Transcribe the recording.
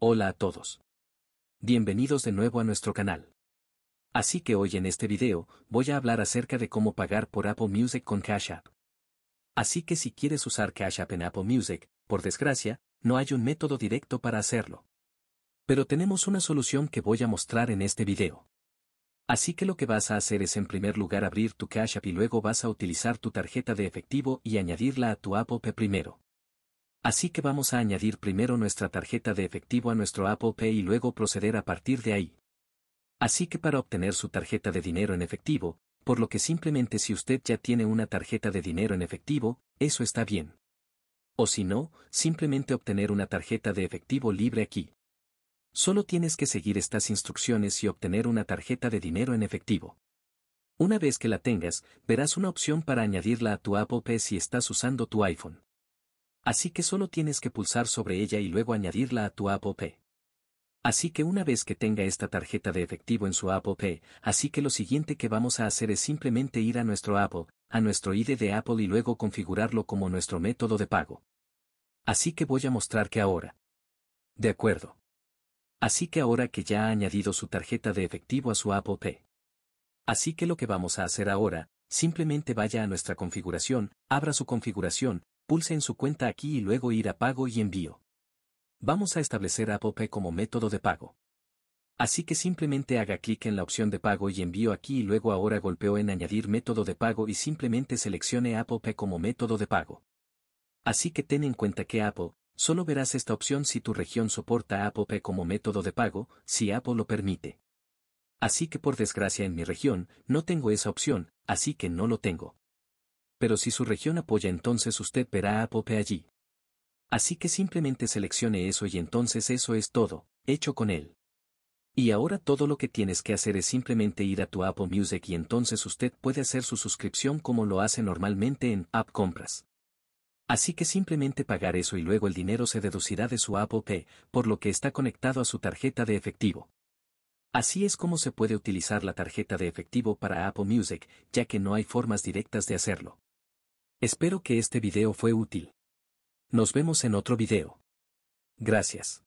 Hola a todos. Bienvenidos de nuevo a nuestro canal. Así que hoy en este video, voy a hablar acerca de cómo pagar por Apple Music con Cash App. Así que si quieres usar Cash App en Apple Music, por desgracia, no hay un método directo para hacerlo. Pero tenemos una solución que voy a mostrar en este video. Así que lo que vas a hacer es en primer lugar abrir tu Cash App y luego vas a utilizar tu tarjeta de efectivo y añadirla a tu Apple Pay primero. Así que vamos a añadir primero nuestra tarjeta de efectivo a nuestro Apple Pay y luego proceder a partir de ahí. Así que para obtener su tarjeta de dinero en efectivo, por lo que simplemente si usted ya tiene una tarjeta de dinero en efectivo, eso está bien. O si no, simplemente obtener una tarjeta de efectivo libre aquí. Solo tienes que seguir estas instrucciones y obtener una tarjeta de dinero en efectivo. Una vez que la tengas, verás una opción para añadirla a tu Apple Pay si estás usando tu iPhone. Así que solo tienes que pulsar sobre ella y luego añadirla a tu Apple Pay. Así que una vez que tenga esta tarjeta de efectivo en su Apple Pay, así que lo siguiente que vamos a hacer es simplemente ir a nuestro Apple, a nuestro ID de Apple y luego configurarlo como nuestro método de pago. Así que voy a mostrar que ahora. De acuerdo. Así que ahora que ya ha añadido su tarjeta de efectivo a su Apple Pay. Así que lo que vamos a hacer ahora, simplemente vaya a nuestra configuración, abra su configuración, pulse en su cuenta aquí y luego ir a pago y envío. Vamos a establecer Apple como método de pago. Así que simplemente haga clic en la opción de pago y envío aquí y luego ahora golpeo en añadir método de pago y simplemente seleccione Apple como método de pago. Así que ten en cuenta que Apple, solo verás esta opción si tu región soporta Apple como método de pago, si Apple lo permite. Así que por desgracia en mi región, no tengo esa opción, así que no lo tengo pero si su región apoya entonces usted verá a allí. Así que simplemente seleccione eso y entonces eso es todo, hecho con él. Y ahora todo lo que tienes que hacer es simplemente ir a tu Apple Music y entonces usted puede hacer su suscripción como lo hace normalmente en App Compras. Así que simplemente pagar eso y luego el dinero se deducirá de su Apple Pay, por lo que está conectado a su tarjeta de efectivo. Así es como se puede utilizar la tarjeta de efectivo para Apple Music, ya que no hay formas directas de hacerlo. Espero que este video fue útil. Nos vemos en otro video. Gracias.